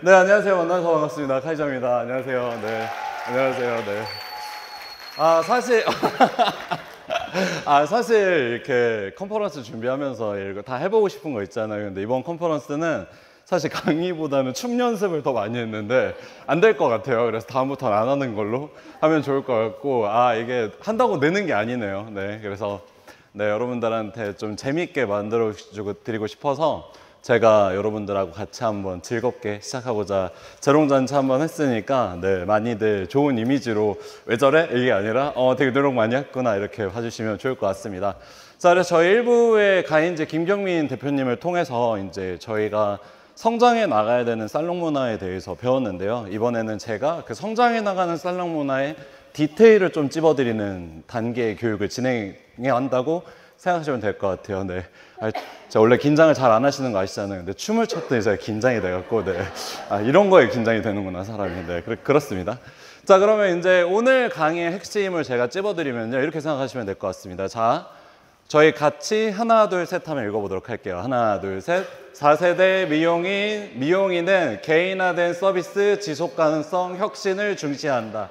네, 안녕하세요. 만나서 반갑습니다. 카이자입니다. 안녕하세요. 네. 안녕하세요. 네. 아, 사실. 아, 사실 이렇게 컨퍼런스 준비하면서 이거 다 해보고 싶은 거 있잖아요. 근데 이번 컨퍼런스는 사실 강의보다는 춤 연습을 더 많이 했는데 안 될 것 같아요. 그래서 다음부터는 안 하는 걸로 하면 좋을 것 같고, 아, 이게 한다고 내는게 아니네요. 네. 그래서 네, 여러분들한테 좀 재밌게 만들어 드리고 싶어서 제가 여러분들하고 같이 한번 즐겁게 시작하고자 재롱잔치 한번 했으니까 네, 많이들 좋은 이미지로 왜 저래? 이게 아니라 어, 되게 노력 많이 했구나 이렇게 봐주시면 좋을 것 같습니다. 자, 그래서 저희 일부의 가인제 김경민 대표님을 통해서 이제 저희가 성장해 나가야 되는 살롱 문화에 대해서 배웠는데요. 이번에는 제가 그 성장해 나가는 살롱 문화의 디테일을 좀 찝어드리는 단계의 교육을 진행해 한다고 생각하시면 될 것 같아요. 네. 아, 제가 원래 긴장을 잘 안 하시는 거 아시잖아요. 근데 춤을 췄더니 제가 긴장이 돼갖고, 네. 아, 이런 거에 긴장이 되는구나, 사람이. 네. 그 그렇습니다. 자, 그러면 이제 오늘 강의의 핵심을 제가 찝어드리면요. 이렇게 생각하시면 될 것 같습니다. 자, 저희 같이 하나, 둘, 셋 하면 읽어보도록 할게요. 하나, 둘, 셋. 4세대 미용인, 미용인은 개인화된 서비스, 지속 가능성, 혁신을 중시한다.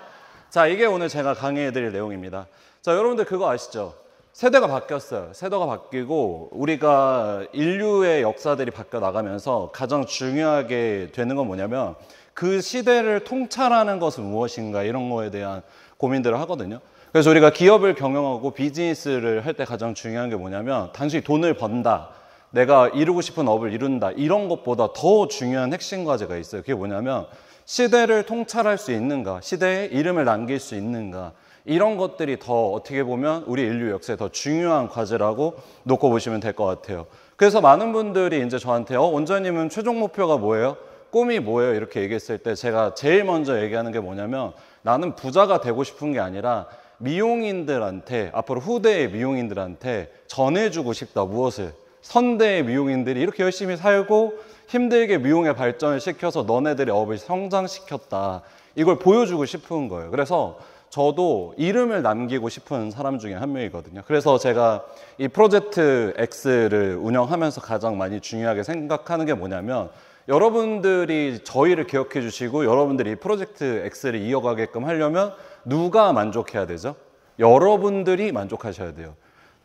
자, 이게 오늘 제가 강의해드릴 내용입니다. 자, 여러분들 그거 아시죠? 세대가 바뀌었어요. 세대가 바뀌고 우리가 인류의 역사들이 바뀌어 나가면서 가장 중요하게 되는 건 뭐냐면 그 시대를 통찰하는 것은 무엇인가 이런 거에 대한 고민들을 하거든요. 그래서 우리가 기업을 경영하고 비즈니스를 할 때 가장 중요한 게 뭐냐면 단순히 돈을 번다. 내가 이루고 싶은 업을 이룬다. 이런 것보다 더 중요한 핵심 과제가 있어요. 그게 뭐냐면 시대를 통찰할 수 있는가? 시대의 이름을 남길 수 있는가? 이런 것들이 더 어떻게 보면 우리 인류 역사에 더 중요한 과제라고 놓고 보시면 될 것 같아요. 그래서 많은 분들이 이제 저한테 어, 원장님은 최종 목표가 뭐예요? 꿈이 뭐예요? 이렇게 얘기했을 때 제가 제일 먼저 얘기하는 게 뭐냐면 나는 부자가 되고 싶은 게 아니라 미용인들한테 앞으로 후대의 미용인들한테 전해주고 싶다 무엇을 선대의 미용인들이 이렇게 열심히 살고 힘들게 미용의 발전을 시켜서 너네들의 업을 성장시켰다 이걸 보여주고 싶은 거예요 그래서 저도 이름을 남기고 싶은 사람 중에 한 명이거든요. 그래서 제가 이 프로젝트 X를 운영하면서 가장 많이 중요하게 생각하는 게 뭐냐면 여러분들이 저희를 기억해 주시고 여러분들이 프로젝트 X를 이어가게끔 하려면 누가 만족해야 되죠? 여러분들이 만족하셔야 돼요.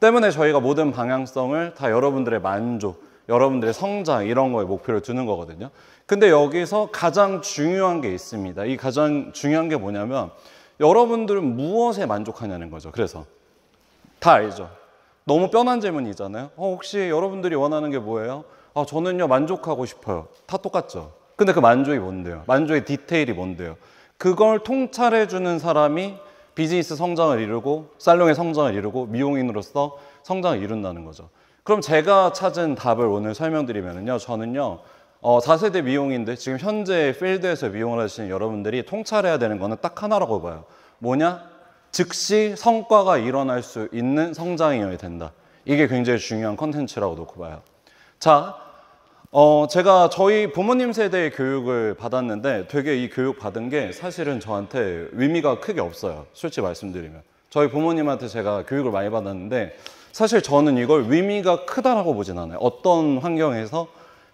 때문에 저희가 모든 방향성을 다 여러분들의 만족, 여러분들의 성장 이런 거에 목표를 두는 거거든요. 근데 여기서 가장 중요한 게 있습니다. 이 가장 중요한 게 뭐냐면 여러분들은 무엇에 만족하냐는 거죠. 그래서 다 알죠. 너무 뻔한 질문이잖아요. 어, 혹시 여러분들이 원하는 게 뭐예요? 아, 저는요 만족하고 싶어요. 다 똑같죠. 근데 그 만족이 뭔데요? 만족의 디테일이 뭔데요? 그걸 통찰해 주는 사람이 비즈니스 성장을 이루고 살롱의 성장을 이루고 미용인으로서 성장을 이룬다는 거죠. 그럼 제가 찾은 답을 오늘 설명드리면요. 저는요. 어, 4세대 미용인데 지금 현재 필드에서 미용을 하시는 여러분들이 통찰해야 되는 거는 딱 하나라고 봐요. 뭐냐? 즉시 성과가 일어날 수 있는 성장이어야 된다. 이게 굉장히 중요한 컨텐츠라고 놓고 봐요. 자, 어, 제가 저희 부모님 세대의 교육을 받았는데 되게 이 교육 받은 게 사실은 저한테 의미가 크게 없어요. 솔직히 말씀드리면. 저희 부모님한테 제가 교육을 많이 받았는데 사실 저는 이걸 의미가 크다라고 보진 않아요. 어떤 환경에서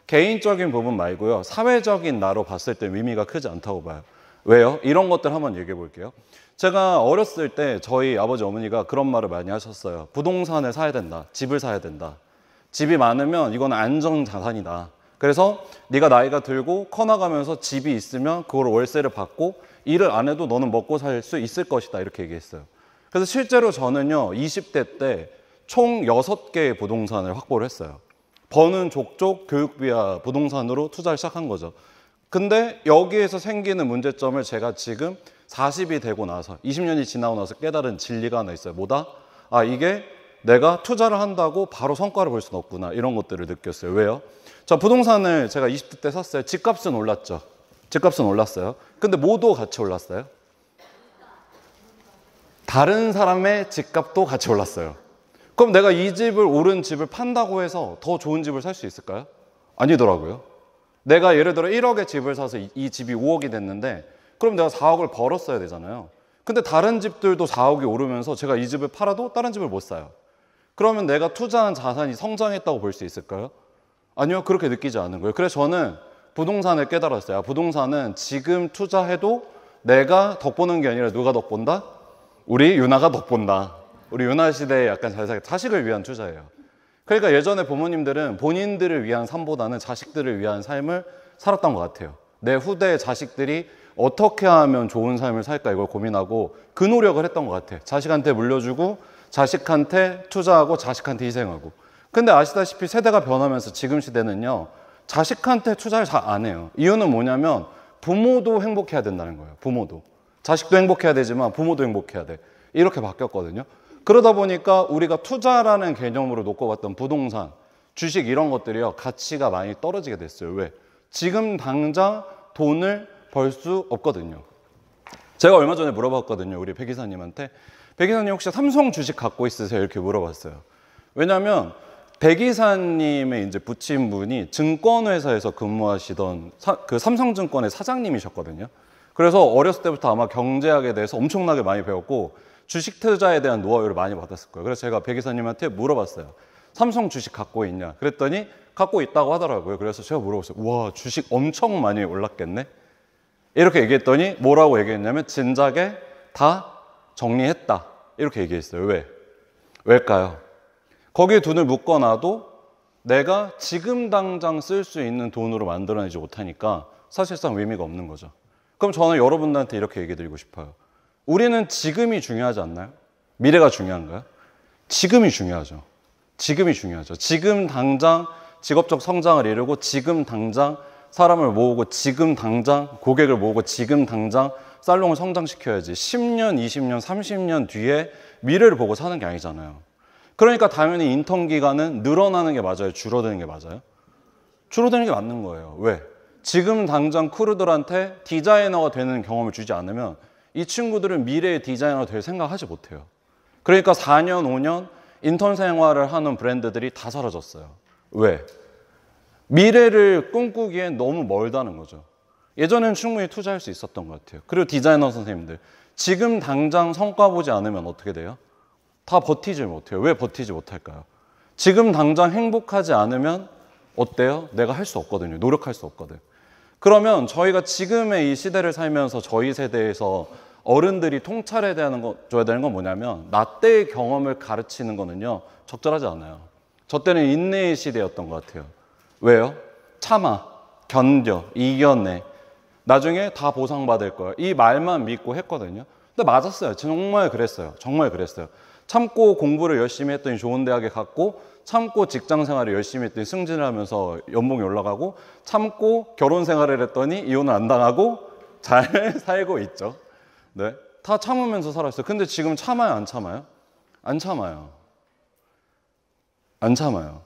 개인적인 부분 말고요. 사회적인 나로 봤을 때 의미가 크지 않다고 봐요. 왜요? 이런 것들 한번 얘기해 볼게요. 제가 어렸을 때 저희 아버지 어머니가 그런 말을 많이 하셨어요. 부동산을 사야 된다. 집을 사야 된다. 집이 많으면 이건 안정 자산이다. 그래서 네가 나이가 들고 커나가면서 집이 있으면 그걸 월세를 받고 일을 안 해도 너는 먹고 살 수 있을 것이다. 이렇게 얘기했어요. 그래서 실제로 저는요. 20대 때 총 6개의 부동산을 확보를 했어요. 버는 족족 교육비와 부동산으로 투자를 시작한 거죠. 근데 여기에서 생기는 문제점을 제가 지금 40이 되고 나서 20년이 지나고 나서 깨달은 진리가 하나 있어요. 뭐다? 아 이게 내가 투자를 한다고 바로 성과를 볼 수는 없구나 이런 것들을 느꼈어요. 왜요? 자 부동산을 제가 20대 때 샀어요. 집값은 올랐죠. 집값은 올랐어요. 근데 모두 같이 올랐어요? 다른 사람의 집값도 같이 올랐어요. 그럼 내가 이 집을 오른 집을 판다고 해서 더 좋은 집을 살 수 있을까요? 아니더라고요. 내가 예를 들어 1억의 집을 사서 이 집이 5억이 됐는데 그럼 내가 4억을 벌었어야 되잖아요. 근데 다른 집들도 4억이 오르면서 제가 이 집을 팔아도 다른 집을 못 사요. 그러면 내가 투자한 자산이 성장했다고 볼 수 있을까요? 아니요, 그렇게 느끼지 않는 거예요. 그래서 저는 부동산을 깨달았어요. 아, 부동산은 지금 투자해도 내가 덕보는 게 아니라 누가 덕본다? 우리 유나가 덕본다. 우리 요나 시대의 약간 자세 자식을 위한 투자예요. 그러니까 예전에 부모님들은 본인들을 위한 삶보다는 자식들을 위한 삶을 살았던 것 같아요. 내 후대의 자식들이 어떻게 하면 좋은 삶을 살까 이걸 고민하고 그 노력을 했던 것 같아. 요 자식한테 물려주고 자식한테 투자하고 자식한테 희생하고. 근데 아시다시피 세대가 변하면서 지금 시대는요. 자식한테 투자를 잘 안 해요. 이유는 뭐냐면 부모도 행복해야 된다는 거예요. 부모도. 자식도 행복해야 되지만 부모도 행복해야 돼. 이렇게 바뀌었거든요. 그러다 보니까 우리가 투자라는 개념으로 놓고 봤던 부동산, 주식 이런 것들이요. 가치가 많이 떨어지게 됐어요. 왜? 지금 당장 돈을 벌 수 없거든요. 제가 얼마 전에 물어봤거든요. 우리 백 기사님한테. 백 기사님 혹시 삼성 주식 갖고 있으세요? 이렇게 물어봤어요. 왜냐하면 백 기사님의 이제 붙인 분이 증권회사에서 근무하시던 사, 그 삼성증권의 사장님이셨거든요. 그래서 어렸을 때부터 아마 경제학에 대해서 엄청나게 많이 배웠고 주식 투자에 대한 노하우를 많이 받았을 거예요. 그래서 제가 백 이사님한테 물어봤어요. 삼성 주식 갖고 있냐? 그랬더니 갖고 있다고 하더라고요. 그래서 제가 물어봤어요. 와, 주식 엄청 많이 올랐겠네? 이렇게 얘기했더니 뭐라고 얘기했냐면 진작에 다 정리했다. 이렇게 얘기했어요. 왜? 왜일까요? 거기에 돈을 묶어놔도 내가 지금 당장 쓸 수 있는 돈으로 만들어내지 못하니까 사실상 의미가 없는 거죠. 그럼 저는 여러분들한테 이렇게 얘기 드리고 싶어요. 우리는 지금이 중요하지 않나요? 미래가 중요한가요? 지금이 중요하죠. 지금이 중요하죠. 지금 당장 직업적 성장을 이루고 지금 당장 사람을 모으고 지금 당장 고객을 모으고 지금 당장 살롱을 성장시켜야지 10년, 20년, 30년 뒤에 미래를 보고 사는 게 아니잖아요. 그러니까 당연히 인턴 기간은 늘어나는 게 맞아요. 줄어드는 게 맞아요. 줄어드는 게 맞는 거예요. 왜? 지금 당장 크루들한테 디자이너가 되는 경험을 주지 않으면 이 친구들은 미래의 디자이너 될 생각하지 못해요. 그러니까 4년, 5년 인턴 생활을 하는 브랜드들이 다 사라졌어요. 왜? 미래를 꿈꾸기엔 너무 멀다는 거죠. 예전엔 충분히 투자할 수 있었던 것 같아요. 그리고 디자이너 선생님들. 지금 당장 성과 보지 않으면 어떻게 돼요? 다 버티지 못해요. 왜 버티지 못할까요? 지금 당장 행복하지 않으면 어때요? 내가 할 수 없거든요. 노력할 수 없거든. 그러면 저희가 지금의 이 시대를 살면서 저희 세대에서 어른들이 통찰에 대한 거, 줘야 되는 건 뭐냐면 나 때의 경험을 가르치는 거는요 적절하지 않아요. 저 때는 인내의 시대였던 것 같아요. 왜요? 참아, 견뎌, 이겨내. 나중에 다 보상받을 거야. 이 말만 믿고 했거든요. 근데 맞았어요. 정말 그랬어요. 정말 그랬어요. 참고 공부를 열심히 했더니 좋은 대학에 갔고 참고 직장 생활을 열심히 했더니 승진을 하면서 연봉이 올라가고 참고 결혼 생활을 했더니 이혼을 안 당하고 잘 살고 있죠. 네. 다 참으면서 살았어요. 근데 지금 참아요, 안 참아요? 안 참아요. 안 참아요.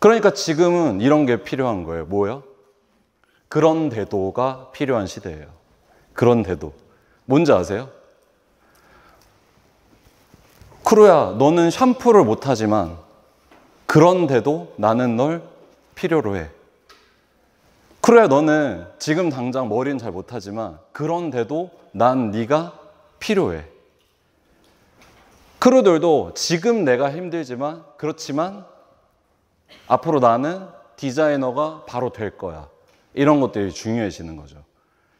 그러니까 지금은 이런 게 필요한 거예요. 뭐야 그런 대도가 필요한 시대예요. 그런 대도. 뭔지 아세요? 크루야, 너는 샴푸를 못하지만 그런데도 나는 널 필요로 해. 그래 너는 지금 당장 머리는 잘 못하지만 그런데도 난 네가 필요해. 크루들도 지금 내가 힘들지만 그렇지만 앞으로 나는 디자이너가 바로 될 거야. 이런 것들이 중요해지는 거죠.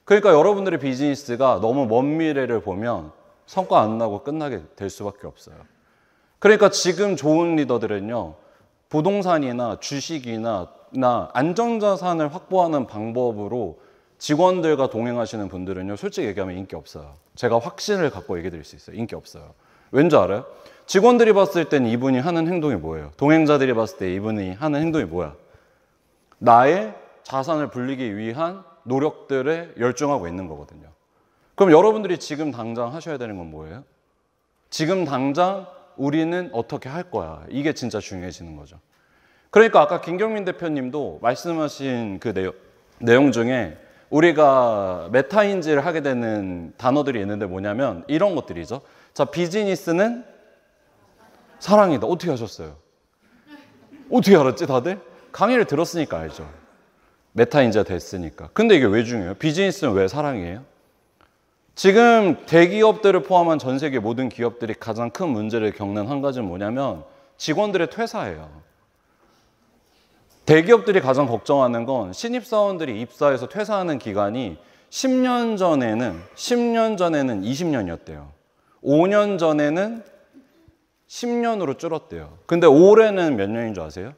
그러니까 여러분들의 비즈니스가 너무 먼 미래를 보면 성과 안 나고 끝나게 될 수밖에 없어요. 그러니까 지금 좋은 리더들은요, 부동산이나 주식이나 나 안정자산을 확보하는 방법으로 직원들과 동행하시는 분들은요, 솔직히 얘기하면 인기 없어요. 제가 확신을 갖고 얘기 드릴 수 있어요. 인기 없어요. 왠지 알아요? 직원들이 봤을 땐 이분이 하는 행동이 뭐예요? 동행자들이 봤을 때 이분이 하는 행동이 뭐야? 나의 자산을 불리기 위한 노력들에 열중하고 있는 거거든요. 그럼 여러분들이 지금 당장 하셔야 되는 건 뭐예요? 지금 당장 우리는 어떻게 할 거야. 이게 진짜 중요해지는 거죠. 그러니까 아까 김경민 대표님도 말씀하신 그 내용, 내용 중에 우리가 메타인지를 하게 되는 단어들이 있는데 뭐냐면 이런 것들이죠. 자, 비즈니스는 사랑이다. 어떻게 하셨어요? 어떻게 알았지, 다들? 강의를 들었으니까 알죠. 메타인지가 됐으니까. 근데 이게 왜 중요해요? 비즈니스는 왜 사랑이에요? 지금 대기업들을 포함한 전 세계 모든 기업들이 가장 큰 문제를 겪는 한 가지는 뭐냐면 직원들의 퇴사예요. 대기업들이 가장 걱정하는 건 신입사원들이 입사해서 퇴사하는 기간이 10년 전에는 10년 전에는 20년이었대요. 5년 전에는 10년으로 줄었대요. 근데 올해는 몇 년인 줄 아세요?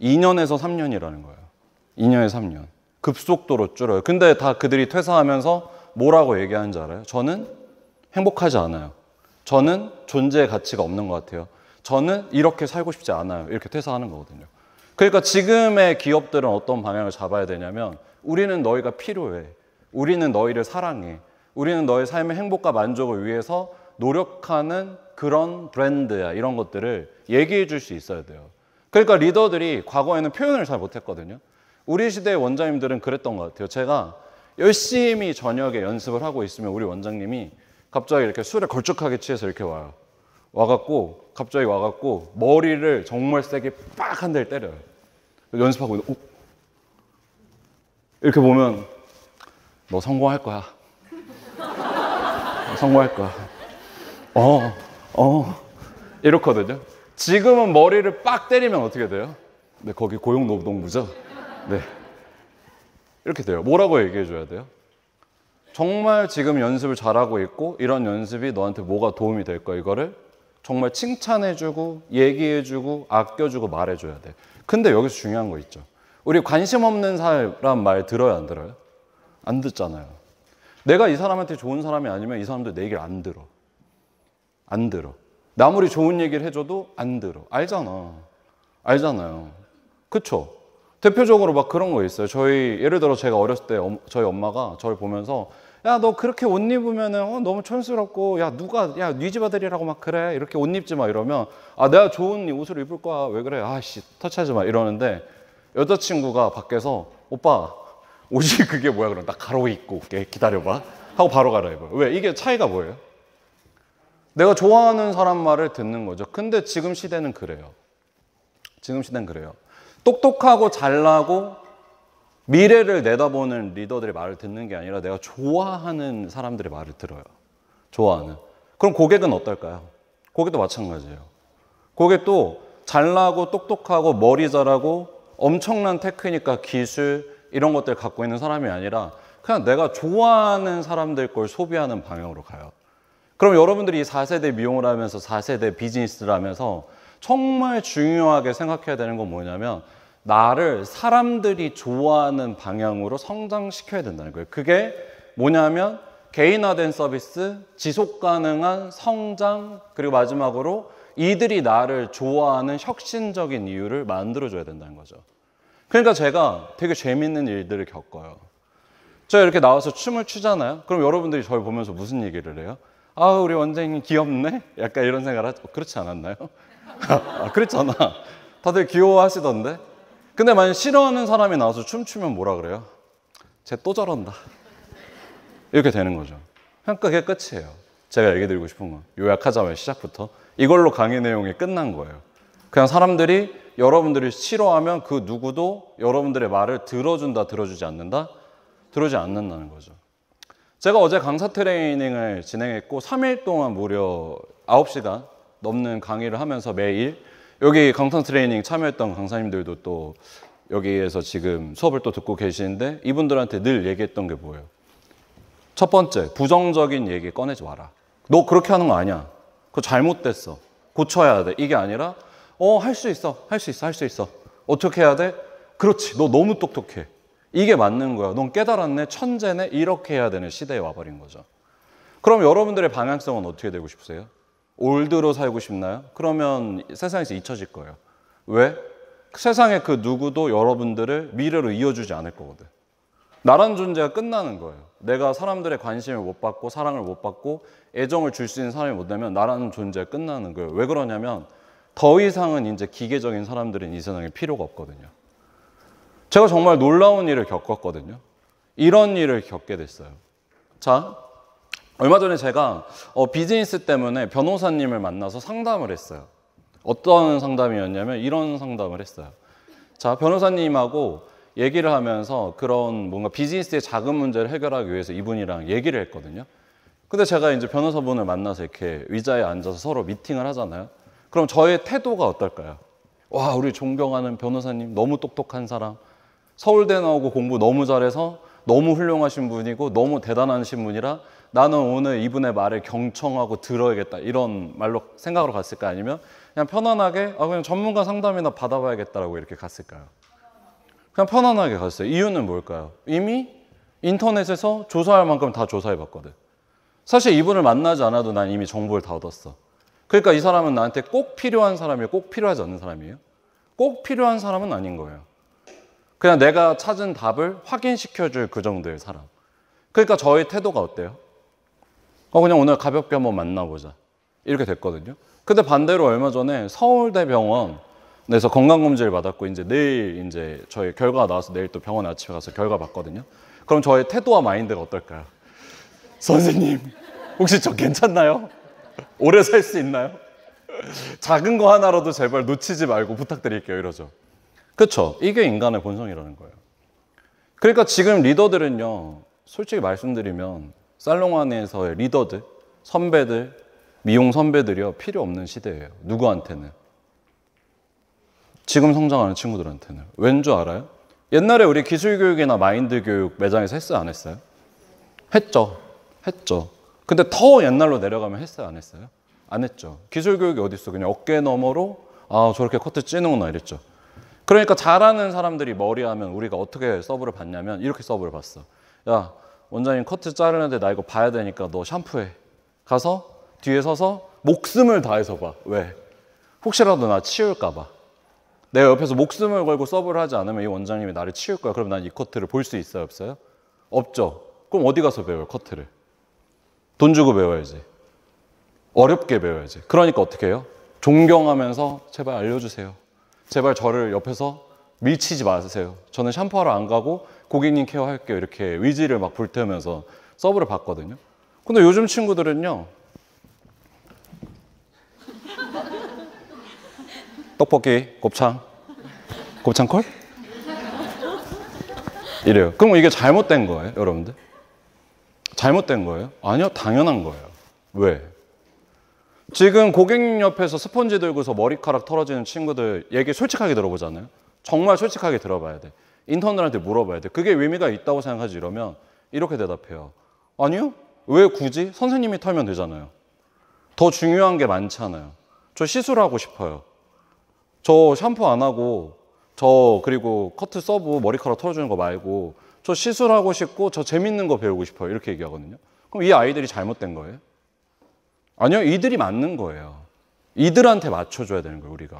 2년에서 3년이라는 거예요. 2년에서 3년. 급속도로 줄어요. 근데 다 그들이 퇴사하면서 뭐라고 얘기하는 지 알아요? 저는 행복하지 않아요. 저는 존재의 가치가 없는 것 같아요. 저는 이렇게 살고 싶지 않아요. 이렇게 퇴사하는 거거든요. 그러니까 지금의 기업들은 어떤 방향을 잡아야 되냐면 우리는 너희가 필요해. 우리는 너희를 사랑해. 우리는 너희 삶의 행복과 만족을 위해서 노력하는 그런 브랜드야. 이런 것들을 얘기해 줄 수 있어야 돼요. 그러니까 리더들이 과거에는 표현을 잘 못했거든요. 우리 시대의 원장님들은 그랬던 것 같아요. 제가 열심히 저녁에 연습을 하고 있으면 우리 원장님이 갑자기 이렇게 술에 걸쭉하게 취해서 이렇게 와요. 와갖고 갑자기 와갖고 머리를 정말 세게 빡 한 대를 때려요. 연습하고 오! 어? 이렇게 보면 너 성공할 거야. 성공할 거야. 어, 어. 이렇거든요. 지금은 머리를 빡 때리면 어떻게 돼요? 네, 거기 고용노동부죠. 네. 이렇게 돼요. 뭐라고 얘기해 줘야 돼요? 정말 지금 연습을 잘하고 있고 이런 연습이 너한테 뭐가 도움이 될까 이거를 정말 칭찬해주고 얘기해주고 아껴주고 말해줘야 돼. 근데 여기서 중요한 거 있죠. 우리 관심 없는 사람 말 들어요 안 들어요? 안 듣잖아요. 내가 이 사람한테 좋은 사람이 아니면 이 사람도 내 얘기를 안 들어. 안 들어. 나무리 좋은 얘기를 해줘도 안 들어. 알잖아. 알잖아요. 그쵸? 대표적으로 막 그런 거 있어요. 저희 예를 들어 제가 어렸을 때 저희 엄마가 저를 보면서 야 너 그렇게 옷 입으면은 어, 너무 촌스럽고 야 누가 야니집 네 아들이라고 막 그래 이렇게 옷 입지 마 이러면 아 내가 좋은 옷을 입을 거야 왜 그래 아씨 터치하지 마 이러는데 여자친구가 밖에서 오빠 옷이 그게 뭐야 그럼 나 가로 입고 올게 기다려봐 하고 바로 갈아입어요. 왜 이게 차이가 뭐예요? 내가 좋아하는 사람 말을 듣는 거죠. 근데 지금 시대는 그래요. 지금 시대는 그래요. 똑똑하고 잘나고 미래를 내다보는 리더들의 말을 듣는 게 아니라 내가 좋아하는 사람들의 말을 들어요. 좋아하는. 그럼 고객은 어떨까요? 고객도 마찬가지예요. 고객도 잘나고 똑똑하고 머리 잘하고 엄청난 테크니까 기술 이런 것들 갖고 있는 사람이 아니라 그냥 내가 좋아하는 사람들 걸 소비하는 방향으로 가요. 그럼 여러분들이 4세대 미용을 하면서 4세대 비즈니스를 하면서 정말 중요하게 생각해야 되는 건 뭐냐면 나를 사람들이 좋아하는 방향으로 성장시켜야 된다는 거예요. 그게 뭐냐면 개인화된 서비스, 지속 가능한 성장, 그리고 마지막으로 이들이 나를 좋아하는 혁신적인 이유를 만들어줘야 된다는 거죠. 그러니까 제가 되게 재밌는 일들을 겪어요. 저 이렇게 나와서 춤을 추잖아요. 그럼 여러분들이 저를 보면서 무슨 얘기를 해요? 아, 우리 원장님 귀엽네? 약간 이런 생각을 하죠. 그렇지 않았나요? 아, 그랬잖아. 다들 귀여워하시던데. 근데 만약 싫어하는 사람이 나와서 춤추면 뭐라 그래요? 쟤또 저런다. 이렇게 되는 거죠. 그냥 그게 끝이에요. 제가 얘기 드리고 싶은 건 요약하자면 시작부터 이걸로 강의 내용이 끝난 거예요. 그냥 사람들이 여러분들이 싫어하면 그 누구도 여러분들의 말을 들어준다, 들어주지 않는다, 들어주지 않는다는 거죠. 제가 어제 강사 트레이닝을 진행했고 3일 동안 무려 9시간 넘는 강의를 하면서 매일 여기 강탄 트레이닝 참여했던 강사님들도 또 여기에서 지금 수업을 또 듣고 계시는데 이분들한테 늘 얘기했던 게 뭐예요? 첫 번째, 부정적인 얘기 꺼내지 마라. 너 그렇게 하는 거 아니야. 그거 잘못됐어. 고쳐야 돼. 이게 아니라 어, 할 수 있어. 할 수 있어. 할 수 있어. 어떻게 해야 돼? 그렇지. 너 너무 똑똑해. 이게 맞는 거야. 넌 깨달았네. 천재네. 이렇게 해야 되는 시대에 와버린 거죠. 그럼 여러분들의 방향성은 어떻게 되고 싶으세요? 올드로 살고 싶나요? 그러면 세상에서 잊혀질 거예요. 왜? 세상의 그 누구도 여러분들을 미래로 이어주지 않을 거거든. 나란 존재가 끝나는 거예요. 내가 사람들의 관심을 못 받고 사랑을 못 받고 애정을 줄 수 있는 사람이 못 되면 나라는 존재가 끝나는 거예요. 왜 그러냐면 더 이상은 이제 기계적인 사람들은 이 세상에 필요가 없거든요. 제가 정말 놀라운 일을 겪었거든요. 이런 일을 겪게 됐어요. 자, 얼마 전에 제가 어, 비즈니스 때문에 변호사님을 만나서 상담을 했어요. 어떤 상담이었냐면 이런 상담을 했어요. 자, 변호사님하고 얘기를 하면서 그런 뭔가 비즈니스의 작은 문제를 해결하기 위해서 이분이랑 얘기를 했거든요. 근데 제가 이제 변호사분을 만나서 이렇게 의자에 앉아서 서로 미팅을 하잖아요. 그럼 저의 태도가 어떨까요? 와, 우리 존경하는 변호사님 너무 똑똑한 사람. 서울대 나오고 공부 너무 잘해서 너무 훌륭하신 분이고 너무 대단하신 분이라 나는 오늘 이분의 말을 경청하고 들어야겠다 이런 말로 생각으로 갔을까 아니면 그냥 편안하게 아 그냥 전문가 상담이나 받아봐야겠다라고 이렇게 갔을까요? 그냥 편안하게 갔어요. 이유는 뭘까요? 이미 인터넷에서 조사할 만큼 다 조사해봤거든. 사실 이분을 만나지 않아도 난 이미 정보를 다 얻었어. 그러니까 이 사람은 나한테 꼭 필요한 사람이에요. 꼭 필요하지 않는 사람이에요. 꼭 필요한 사람은 아닌 거예요. 그냥 내가 찾은 답을 확인시켜줄 그 정도의 사람. 그러니까 저의 태도가 어때요? 어, 그냥 오늘 가볍게 한번 만나보자. 이렇게 됐거든요. 근데 반대로 얼마 전에 서울대병원에서 건강검진을 받았고, 이제 내일 이제 저희 결과가 나와서 내일 또 병원에 아침에 가서 결과 봤거든요. 그럼 저의 태도와 마인드가 어떨까요? 선생님, 혹시 저 괜찮나요? 오래 살 수 있나요? 작은 거 하나라도 제발 놓치지 말고 부탁드릴게요. 이러죠. 그쵸 이게 인간의 본성이라는 거예요. 그러니까 지금 리더들은요. 솔직히 말씀드리면 살롱 안에서의 리더들, 선배들, 미용 선배들이요. 필요 없는 시대예요. 누구한테는. 지금 성장하는 친구들한테는. 왠 줄 알아요? 옛날에 우리 기술 교육이나 마인드 교육 매장에서 했어요? 안 했어요? 했죠. 했죠. 근데 더 옛날로 내려가면 했어요? 안 했어요? 안 했죠. 기술 교육이 어딨어. 그냥 어깨 너머로 아, 저렇게 커트 찌는구나 이랬죠. 그러니까 잘하는 사람들이 머리 하면 우리가 어떻게 서브를 봤냐면 이렇게 서브를 봤어. 야, 원장님 커트 자르는데 나 이거 봐야 되니까 너 샴푸해. 가서 뒤에 서서 목숨을 다해서 봐. 왜? 혹시라도 나 치울까 봐. 내가 옆에서 목숨을 걸고 서브를 하지 않으면 이 원장님이 나를 치울 거야. 그럼 난 이 커트를 볼 수 있어요, 없어요? 없죠. 그럼 어디 가서 배워요, 커트를? 돈 주고 배워야지. 어렵게 배워야지. 그러니까 어떻게 해요? 존경하면서 제발 알려주세요. 제발 저를 옆에서 밀치지 마세요. 저는 샴푸하러 안 가고 고객님 케어할게요. 이렇게 위지를막 불태우면서 서브를 봤거든요. 근데 요즘 친구들은요. 떡볶이, 곱창, 곱창콜? 이래요. 그럼 이게 잘못된 거예요, 여러분들? 잘못된 거예요? 아니요, 당연한 거예요. 왜? 지금 고객님 옆에서 스펀지 들고서 머리카락 털어지는 친구들 얘기 솔직하게 들어보잖아요. 정말 솔직하게 들어봐야 돼. 인턴들한테 물어봐야 돼. 그게 의미가 있다고 생각하지 이러면 이렇게 대답해요. 아니요. 왜 굳이? 선생님이 털면 되잖아요. 더 중요한 게 많잖아요. 저 시술하고 싶어요. 저 샴푸 안 하고 저 그리고 커트 서브 머리카락 털어주는 거 말고 저 시술하고 싶고 저 재밌는 거 배우고 싶어요. 이렇게 얘기하거든요. 그럼 이 아이들이 잘못된 거예요? 아니요. 이들이 맞는 거예요. 이들한테 맞춰줘야 되는 거예요. 우리가.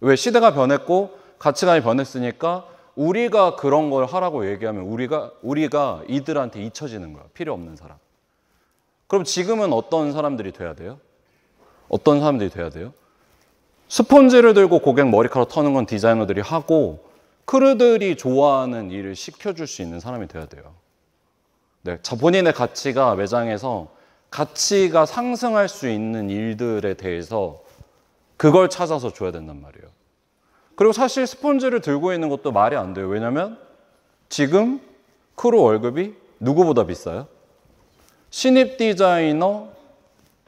왜 시대가 변했고 가치관이 변했으니까 우리가 그런 걸 하라고 얘기하면 우리가 우리가 이들한테 잊혀지는 거야. 필요 없는 사람. 그럼 지금은 어떤 사람들이 돼야 돼요? 어떤 사람들이 돼야 돼요? 스펀지를 들고 고객 머리카락 터는 건 디자이너들이 하고 크루들이 좋아하는 일을 시켜줄 수 있는 사람이 돼야 돼요. 네, 자 본인의 가치가 매장에서 가치가 상승할 수 있는 일들에 대해서 그걸 찾아서 줘야 된단 말이에요. 그리고 사실 스폰지를 들고 있는 것도 말이 안 돼요. 왜냐면 지금 크루 월급이 누구보다 비싸요? 신입 디자이너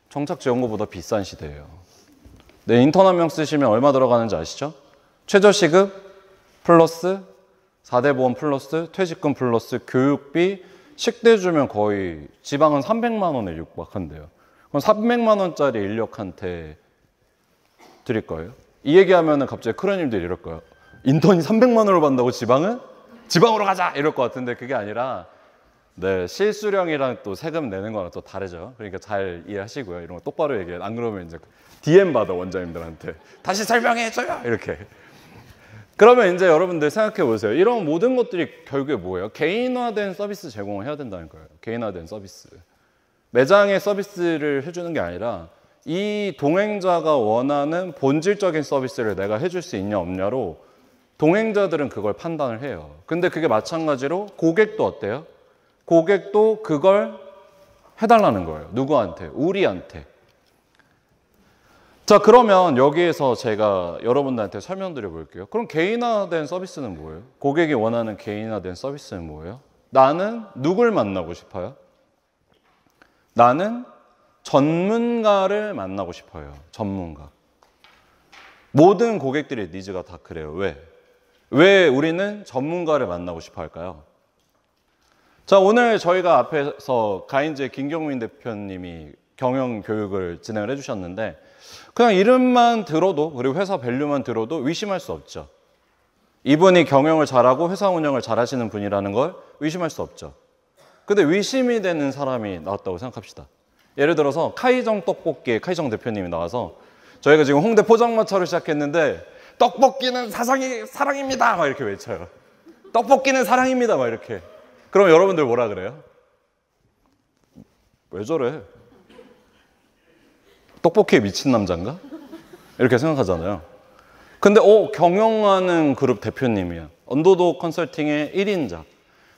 정착 지원금보다 비싼 시대예요. 네, 인턴 한 명 쓰시면 얼마 들어가는지 아시죠? 최저시급 플러스 4대 보험 플러스 퇴직금 플러스 교육비 식대 주면 거의 지방은 300만 원에 육박한대요. 그럼 300만 원짜리 인력한테 드릴 거예요. 이 얘기하면은 갑자기 크로님들이 이럴 거예요. 인턴이 300만 원을 받는다고 지방은? 지방으로 가자! 이럴 것 같은데 그게 아니라 네, 실수령이랑 또 세금 내는 거랑 또 다르죠. 그러니까 잘 이해하시고요. 이런 거 똑바로 얘기해. 안 그러면 이제 DM 받아 원장님들한테 다시 설명해 줘요. 이렇게. 그러면 이제 여러분들 생각해 보세요. 이런 모든 것들이 결국에 뭐예요? 개인화된 서비스 제공을 해야 된다는 거예요. 개인화된 서비스. 매장의 서비스를 해주는 게 아니라 이 동행자가 원하는 본질적인 서비스를 내가 해줄 수 있냐 없냐로 동행자들은 그걸 판단을 해요. 근데 그게 마찬가지로 고객도 어때요? 고객도 그걸 해달라는 거예요. 누구한테? 우리한테. 자, 그러면 여기에서 제가 여러분들한테 설명드려 볼게요. 그럼 개인화된 서비스는 뭐예요? 고객이 원하는 개인화된 서비스는 뭐예요? 나는 누굴 만나고 싶어요? 나는 전문가를 만나고 싶어요. 전문가. 모든 고객들의 니즈가 다 그래요. 왜? 왜 우리는 전문가를 만나고 싶어 할까요? 자, 오늘 저희가 앞에서 가인즈의 김경민 대표님이 경영 교육을 진행을 해주셨는데, 그냥 이름만 들어도, 그리고 회사 밸류만 들어도 의심할 수 없죠. 이분이 경영을 잘하고 회사 운영을 잘하시는 분이라는 걸 의심할 수 없죠. 근데 의심이 되는 사람이 나왔다고 생각합시다. 예를 들어서 카이정 떡볶이에 카이정 대표님이 나와서 저희가 지금 홍대 포장마차로 시작했는데 떡볶이는 사상이 사랑입니다 막 이렇게 외쳐요. 떡볶이는 사랑입니다 막 이렇게. 그럼 여러분들 뭐라 그래요? 왜 저래? 떡볶이에 미친 남자인가? 이렇게 생각하잖아요. 근데 어 경영하는 그룹 대표님이야. 언더독 컨설팅의 1인자.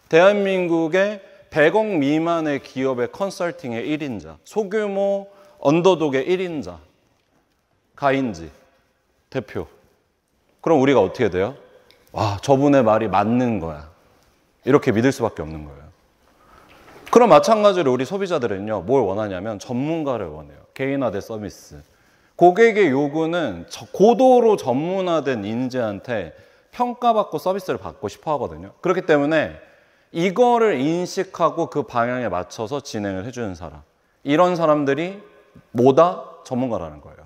대한민국의 100억 미만의 기업의 컨설팅의 1인자, 소규모 언더독의 1인자, 가인지 대표. 그럼 우리가 어떻게 돼요? 와, 저분의 말이 맞는 거야. 이렇게 믿을 수밖에 없는 거예요. 그럼 마찬가지로 우리 소비자들은요, 뭘 원하냐면 전문가를 원해요. 개인화된 서비스. 고객의 요구는 고도로 전문화된 인재한테 평가받고 서비스를 받고 싶어 하거든요. 그렇기 때문에 이거를 인식하고 그 방향에 맞춰서 진행을 해주는 사람. 이런 사람들이 뭐다? 전문가라는 거예요.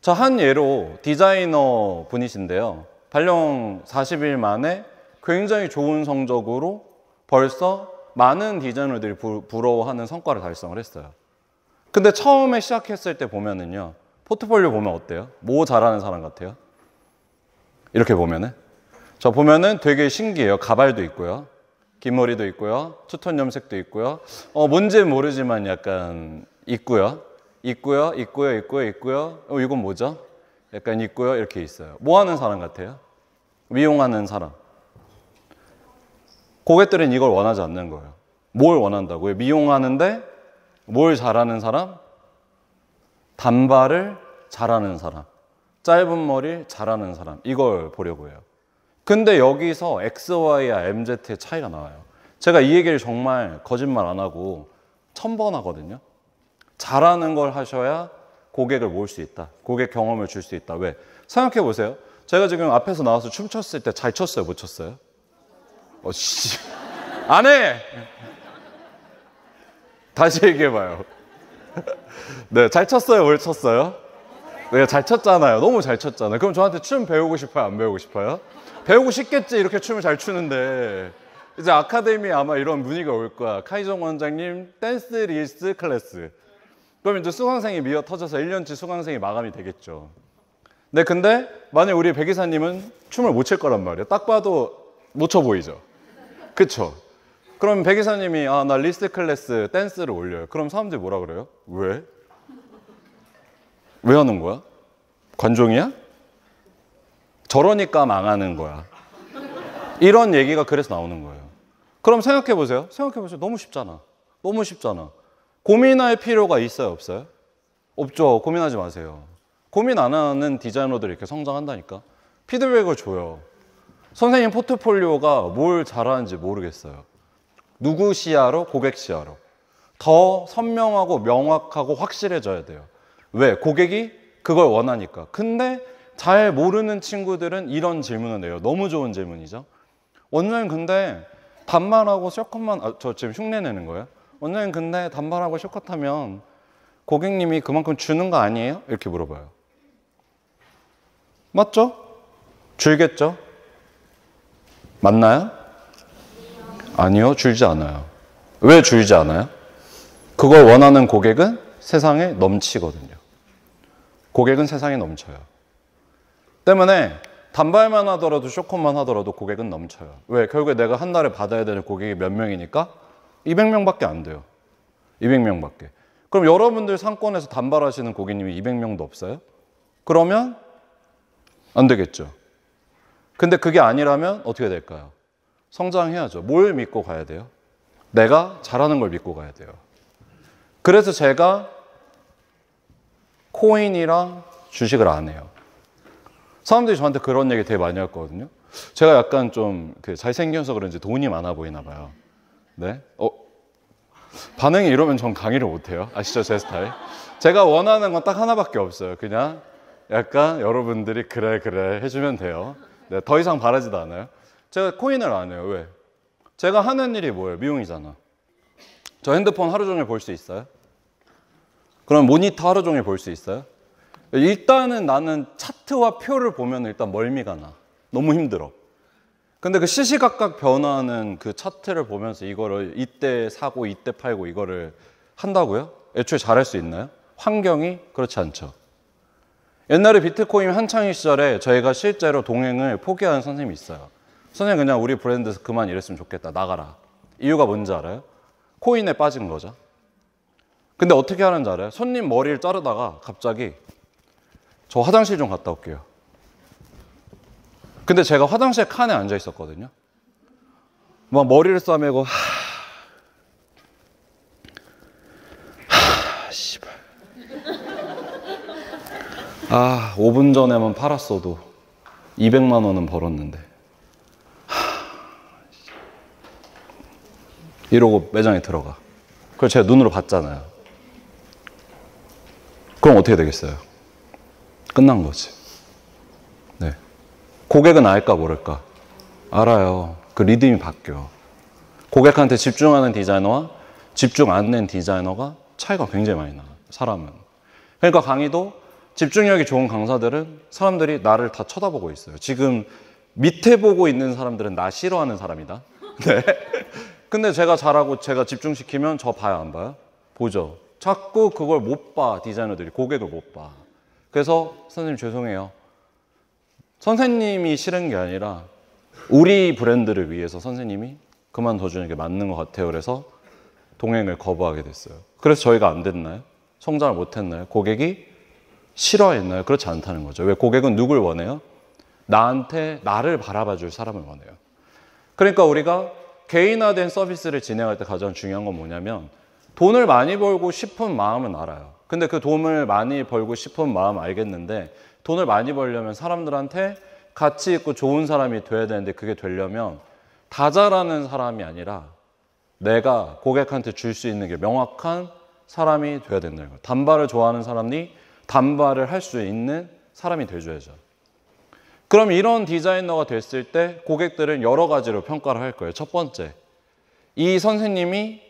자, 한 예로 디자이너 분이신데요. 발령 40일 만에 굉장히 좋은 성적으로 벌써 많은 디자이너들이 부러워하는 성과를 달성을 했어요. 근데 처음에 시작했을 때 보면은요. 포트폴리오 보면 어때요? 뭐 잘하는 사람 같아요? 이렇게 보면은 저 보면은 되게 신기해요. 가발도 있고요. 긴 머리도 있고요. 투톤 염색도 있고요. 어, 뭔지 모르지만 약간 있고요. 있고요. 있고요. 있고요. 있고요. 어, 이건 뭐죠? 약간 있고요. 이렇게 있어요. 뭐 하는 사람 같아요? 미용하는 사람. 고객들은 이걸 원하지 않는 거예요. 뭘 원한다고요? 미용하는데 뭘 잘하는 사람? 단발을 잘하는 사람. 짧은 머리 잘하는 사람. 이걸 보려고 해요. 근데 여기서 XY와 MZ의 차이가 나와요. 제가 이 얘기를 정말 거짓말 안 하고 천번 하거든요. 잘하는 걸 하셔야 고객을 모을 수 있다. 고객 경험을 줄 수 있다. 왜? 생각해 보세요. 제가 지금 앞에서 나와서 춤췄을 때잘 췄어요? 못 췄어요? 어, 씨. 안 해! 다시 얘기해봐요. 네, 잘 쳤어요? 뭘 쳤어요? 내가 네, 잘 쳤잖아요. 너무 잘 쳤잖아요. 그럼 저한테 춤 배우고 싶어요? 안 배우고 싶어요? 배우고 싶겠지. 이렇게 춤을 잘 추는데. 이제 아카데미 아마 이런 문의가 올 거야. 카이정 원장님, 댄스 리스 클래스. 그럼 이제 수강생이 미어 터져서 1년치 수강생이 마감이 되겠죠. 네, 근데 만약 우리 백 이사님은 춤을 못출 거란 말이에요. 딱 봐도 못춰 보이죠. 그쵸? 그럼 백 이사님이 아, 나 리스트 클래스 댄스를 올려요. 그럼 사람들이 뭐라 그래요? 왜? 왜 하는 거야? 관종이야? 저러니까 망하는 거야. 이런 얘기가 그래서 나오는 거예요. 그럼 생각해 보세요. 생각해 보세요. 너무 쉽잖아. 너무 쉽잖아. 고민할 필요가 있어요, 없어요? 없죠. 고민하지 마세요. 고민 안 하는 디자이너들이 이렇게 성장한다니까. 피드백을 줘요. 선생님 포트폴리오가 뭘 잘하는지 모르겠어요. 누구 시야로, 고객 시야로. 더 선명하고 명확하고 확실해져야 돼요. 왜? 고객이 그걸 원하니까. 근데 잘 모르는 친구들은 이런 질문을 내요. 너무 좋은 질문이죠. 원장님 근데 단발하고 쇼컷만 아, 저 지금 흉내 내는 거예요. 원장님 근데 단발하고 쇼컷하면 고객님이 그만큼 주는 거 아니에요? 이렇게 물어봐요. 맞죠? 줄겠죠? 맞나요? 아니요, 줄지 않아요. 왜 줄지 않아요? 그걸 원하는 고객은 세상에 넘치거든요. 고객은 세상에 넘쳐요. 때문에 단발만 하더라도 쇼컷만 하더라도 고객은 넘쳐요. 왜? 결국에 내가 한 달에 받아야 되는 고객이 몇 명이니까 200명밖에 안 돼요. 200명밖에. 그럼 여러분들 상권에서 단발하시는 고객님이 200명도 없어요? 그러면 안 되겠죠. 근데 그게 아니라면 어떻게 될까요? 성장해야죠. 뭘 믿고 가야 돼요? 내가 잘하는 걸 믿고 가야 돼요. 그래서 제가 코인이랑 주식을 안 해요. 사람들이 저한테 그런 얘기 되게 많이 했거든요. 제가 약간 좀 그 잘생겨서 그런지 돈이 많아 보이나 봐요. 네? 어? 반응이 이러면 전 강의를 못해요. 아시죠? 제 스타일. 제가 원하는 건 딱 하나밖에 없어요. 그냥 약간 여러분들이 그래, 그래 해주면 돼요. 네, 더 이상 바라지도 않아요. 제가 코인을 안 해요. 왜? 제가 하는 일이 뭐예요? 미용이잖아. 저 핸드폰 하루 종일 볼 수 있어요? 그럼 모니터 하루 종일 볼 수 있어요? 일단은 나는 차트와 표를 보면 일단 멀미가 나. 너무 힘들어. 근데 그 시시각각 변화하는 그 차트를 보면서 이거를 이때 사고 이때 팔고 이거를 한다고요? 애초에 잘할 수 있나요? 환경이 그렇지 않죠. 옛날에 비트코인 한창 시절에 저희가 실제로 동행을 포기하 선생님이 있어요. 선생님 그냥 우리 브랜드에서 그만 이랬으면 좋겠다. 나가라. 이유가 뭔지 알아요? 코인에 빠진 거죠. 근데 어떻게 하는지 알아요? 손님 머리를 자르다가 갑자기 저 화장실 좀 갔다 올게요. 근데 제가 화장실 칸에 앉아 있었거든요. 막 머리를 싸매고 하... 아, 5분 전에만 팔았어도 200만 원은 벌었는데. 하... 이러고 매장에 들어가. 그걸 제가 눈으로 봤잖아요. 그럼 어떻게 되겠어요? 끝난 거지. 네. 고객은 알까 모를까? 알아요. 그 리듬이 바뀌어. 고객한테 집중하는 디자이너와 집중 안된 디자이너가 차이가 굉장히 많이 나. 사람은. 그러니까 강의도 집중력이 좋은 강사들은 사람들이 나를 다 쳐다보고 있어요. 지금 밑에 보고 있는 사람들은 나 싫어하는 사람이다. 네. 근데 제가 잘하고 제가 집중시키면 저 봐요, 안 봐요? 보죠. 자꾸 그걸 못 봐, 디자이너들이. 고객을 못 봐. 그래서 선생님 죄송해요. 선생님이 싫은 게 아니라 우리 브랜드를 위해서 선생님이 그만둬주는 게 맞는 것 같아요. 그래서 동행을 거부하게 됐어요. 그래서 저희가 안 됐나요? 성장을 못 했나요? 고객이 싫어했나요? 그렇지 않다는 거죠. 왜 고객은 누굴 원해요? 나한테 나를 바라봐 줄 사람을 원해요. 그러니까 우리가 개인화된 서비스를 진행할 때 가장 중요한 건 뭐냐면 돈을 많이 벌고 싶은 마음은 알아요. 근데 그 돈을 많이 벌고 싶은 마음 알겠는데 돈을 많이 벌려면 사람들한테 가치 있고 좋은 사람이 돼야 되는데 그게 되려면 다자라는 사람이 아니라 내가 고객한테 줄 수 있는 게 명확한 사람이 돼야 된다는 거예요. 단발을 좋아하는 사람이 단발을 할 수 있는 사람이 돼줘야죠. 그럼 이런 디자이너가 됐을 때 고객들은 여러 가지로 평가를 할 거예요. 첫 번째, 이 선생님이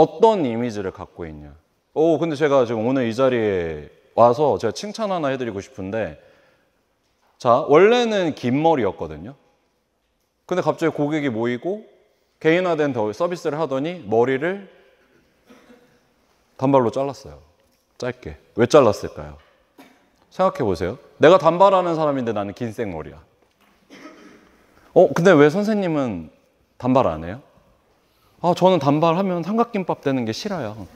어떤 이미지를 갖고 있냐. 오, 근데 제가 지금 오늘 이 자리에 와서 제가 칭찬 하나 해드리고 싶은데, 자, 원래는 긴 머리였거든요. 근데 갑자기 고객이 모이고, 개인화된 서비스를 하더니 머리를 단발로 잘랐어요. 짧게. 왜 잘랐을까요? 생각해 보세요. 내가 단발하는 사람인데 나는 긴 생머리야. 어, 근데 왜 선생님은 단발 안 해요? 아, 저는 단발하면 삼각김밥 되는 게 싫어요.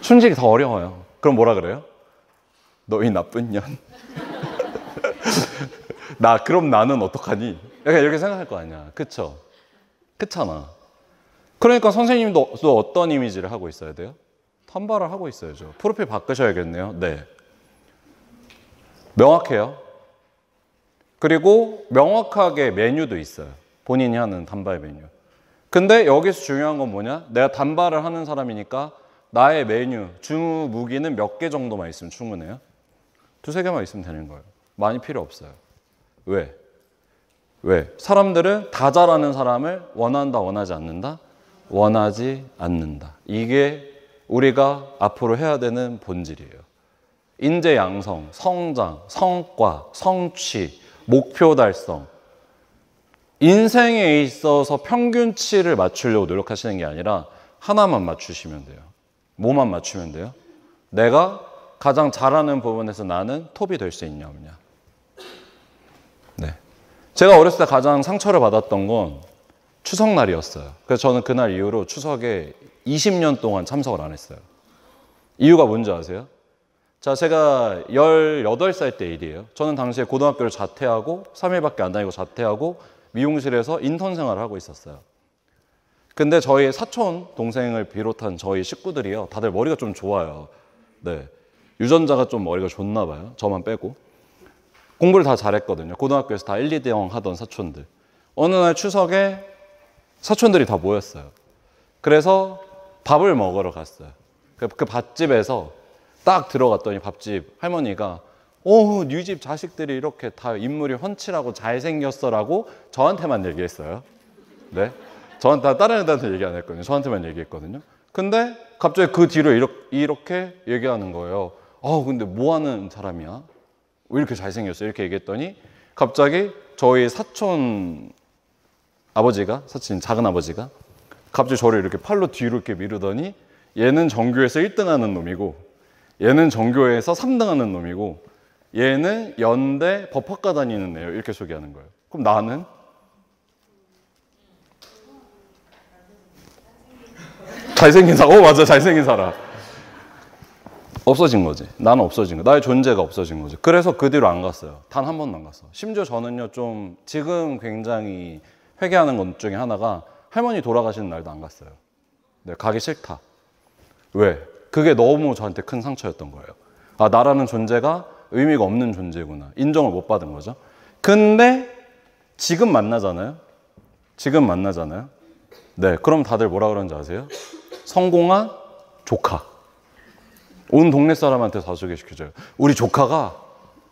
춘직이 더 어려워요. 그럼 뭐라 그래요? 너희 나쁜 년. 나, 그럼 나는 어떡하니? 약간 이렇게 생각할 거 아니야. 그쵸? 그잖아 그러니까 선생님도 어떤 이미지를 하고 있어야 돼요? 탄발을 하고 있어야죠. 프로필 바꾸셔야겠네요. 네. 명확해요. 그리고 명확하게 메뉴도 있어요. 본인이 하는 단발 메뉴. 근데 여기서 중요한 건 뭐냐? 내가 단발을 하는 사람이니까 나의 메뉴, 주무 무기는 몇 개 정도만 있으면 충분해요. 두세 개만 있으면 되는 거예요. 많이 필요 없어요. 왜? 왜? 사람들은 다 잘하는 사람을 원한다, 원하지 않는다? 원하지 않는다. 이게 우리가 앞으로 해야 되는 본질이에요. 인재 양성, 성장, 성과, 성취, 목표 달성, 인생에 있어서 평균치를 맞추려고 노력하시는 게 아니라 하나만 맞추시면 돼요. 뭐만 맞추면 돼요? 내가 가장 잘하는 부분에서 나는 톱이 될 수 있냐 없냐. 네. 제가 어렸을 때 가장 상처를 받았던 건 추석날이었어요. 그래서 저는 그날 이후로 추석에 20년 동안 참석을 안 했어요. 이유가 뭔지 아세요? 자, 제가 18살 때 일이에요. 저는 당시에 고등학교를 자퇴하고 3일밖에 안 다니고 자퇴하고 미용실에서 인턴 생활을 하고 있었어요. 근데 저희 사촌 동생을 비롯한 저희 식구들이요. 다들 머리가 좀 좋아요. 네. 유전자가 좀 머리가 좋나 봐요. 저만 빼고. 공부를 다 잘했거든요. 고등학교에서 다 1, 2대형 하던 사촌들. 어느 날 추석에 사촌들이 다 모였어요. 그래서 밥을 먹으러 갔어요. 그, 밥집에서 그 딱 들어갔더니 밥집 할머니가 오, 어, 뉴집 자식들이 이렇게 다 인물이 훤칠하고 잘생겼어라고 저한테만 얘기했어요. 네. 저한테 다른 애들한테 얘기 안 했거든요. 저한테만 얘기했거든요. 근데 갑자기 그 뒤로 이렇게, 이렇게 얘기하는 거예요. 아, 근데 뭐 하는 사람이야? 왜 이렇게 잘생겼어? 이렇게 얘기했더니 갑자기 저희 사촌 아버지가, 사촌 작은 아버지가 갑자기 저를 이렇게 팔로 뒤로 이렇게 미루더니 얘는 전교에서 1등 하는 놈이고 얘는 전교에서 3등 하는 놈이고 얘는 연대 법학과 다니는 애요. 이렇게 소개하는 거예요. 그럼 나는? 잘생긴 사람. 어, 맞아. 잘생긴 사람. 없어진 거지. 나는 없어진 거. 나의 존재가 없어진 거지. 그래서 그 뒤로 안 갔어요. 단 한 번도 안 갔어. 심지어 저는요, 좀 지금 굉장히 회개하는 것 중에 하나가 할머니 돌아가시는 날도 안 갔어요. 네, 가기 싫다. 왜? 그게 너무 저한테 큰 상처였던 거예요. 아, 나라는 존재가 의미가 없는 존재구나. 인정을 못 받은 거죠. 근데 지금 만나잖아요. 지금 만나잖아요. 네, 그럼 다들 뭐라 그러는지 아세요? 성공한 조카. 온 동네 사람한테 다 소개시켜줘요. 우리 조카가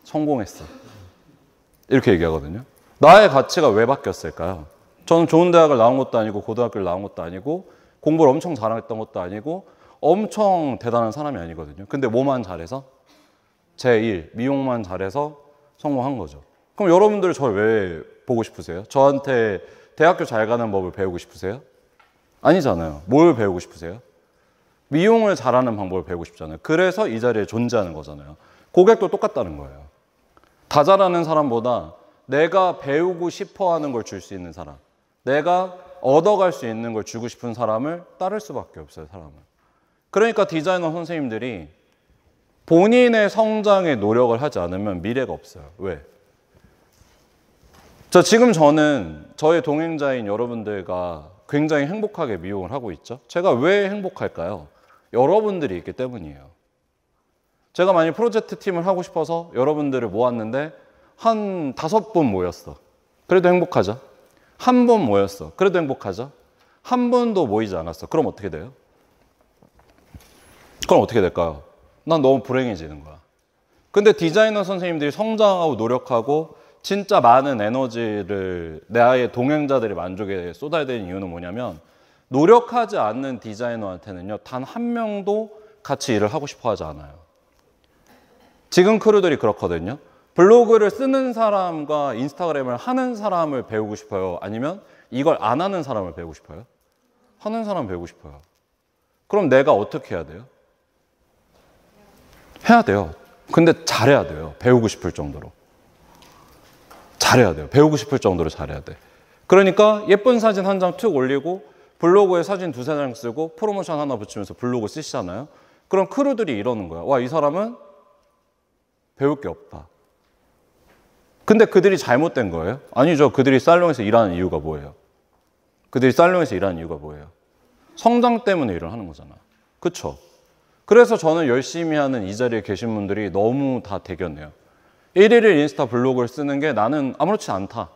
성공했어. 이렇게 얘기하거든요. 나의 가치가 왜 바뀌었을까요? 저는 좋은 대학을 나온 것도 아니고 고등학교를 나온 것도 아니고 공부를 엄청 잘했던 것도 아니고 엄청 대단한 사람이 아니거든요. 근데 뭐만 잘해서 제 일, 미용만 잘해서 성공한 거죠. 그럼 여러분들 저 왜 보고 싶으세요? 저한테 대학교 잘 가는 법을 배우고 싶으세요? 아니잖아요. 뭘 배우고 싶으세요? 미용을 잘하는 방법을 배우고 싶잖아요. 그래서 이 자리에 존재하는 거잖아요. 고객도 똑같다는 거예요. 다 잘하는 사람보다 내가 배우고 싶어 하는 걸 줄 수 있는 사람, 내가 얻어갈 수 있는 걸 주고 싶은 사람을 따를 수밖에 없어요, 사람은. 그러니까 디자이너 선생님들이 본인의 성장에 노력을 하지 않으면 미래가 없어요. 왜? 자, 지금 저는 저의 동행자인 여러분들과 굉장히 행복하게 미용을 하고 있죠. 제가 왜 행복할까요? 여러분들이 있기 때문이에요. 제가 만약 프로젝트 팀을 하고 싶어서 여러분들을 모았는데 한 다섯 분 모였어. 그래도 행복하죠. 한 분 모였어. 그래도 행복하죠. 한 분도 모이지 않았어. 그럼 어떻게 돼요? 그럼 어떻게 될까요? 난 너무 불행해지는 거야. 근데 디자이너 선생님들이 성장하고 노력하고 진짜 많은 에너지를 내 아이의 동행자들이 만족에 쏟아야 되는 이유는 뭐냐면 노력하지 않는 디자이너한테는요 단 한 명도 같이 일을 하고 싶어 하지 않아요. 지금 크루들이 그렇거든요. 블로그를 쓰는 사람과 인스타그램을 하는 사람을 배우고 싶어요. 아니면 이걸 안 하는 사람을 배우고 싶어요. 하는 사람 배우고 싶어요. 그럼 내가 어떻게 해야 돼요? 해야 돼요. 근데 잘해야 돼요. 배우고 싶을 정도로. 잘해야 돼요. 배우고 싶을 정도로 잘해야 돼. 그러니까 예쁜 사진 한 장 툭 올리고 블로그에 사진 두세 장 쓰고 프로모션 하나 붙이면서 블로그 쓰시잖아요. 그럼 크루들이 이러는 거야. 와, 이 사람은 배울 게 없다. 근데 그들이 잘못된 거예요? 아니죠. 그들이 살롱에서 일하는 이유가 뭐예요? 그들이 살롱에서 일하는 이유가 뭐예요? 성장 때문에 일을 하는 거잖아. 그쵸? 그래서 저는 열심히 하는 이 자리에 계신 분들이 너무 다 대견해요. 1일을 인스타 블로그를 쓰는 게 나는 아무렇지 않다.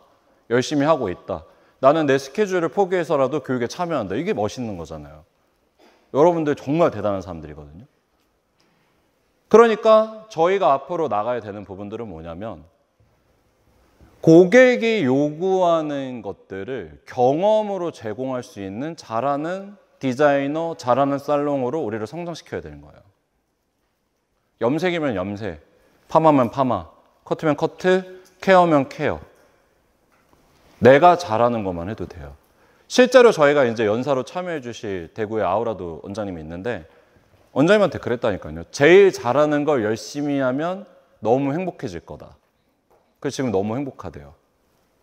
열심히 하고 있다. 나는 내 스케줄을 포기해서라도 교육에 참여한다. 이게 멋있는 거잖아요. 여러분들 정말 대단한 사람들이거든요. 그러니까 저희가 앞으로 나가야 되는 부분들은 뭐냐면 고객이 요구하는 것들을 경험으로 제공할 수 있는 잘하는 디자이너, 잘하는 살롱으로 우리를 성장시켜야 되는 거예요. 염색이면 염색, 파마면 파마, 커트면 커트, 케어면 케어. 내가 잘하는 것만 해도 돼요. 실제로 저희가 이제 연사로 참여해 주실 대구의 아우라도 원장님이 있는데 원장님한테 그랬다니까요. 제일 잘하는 걸 열심히 하면 너무 행복해질 거다. 그래서 지금 너무 행복하대요.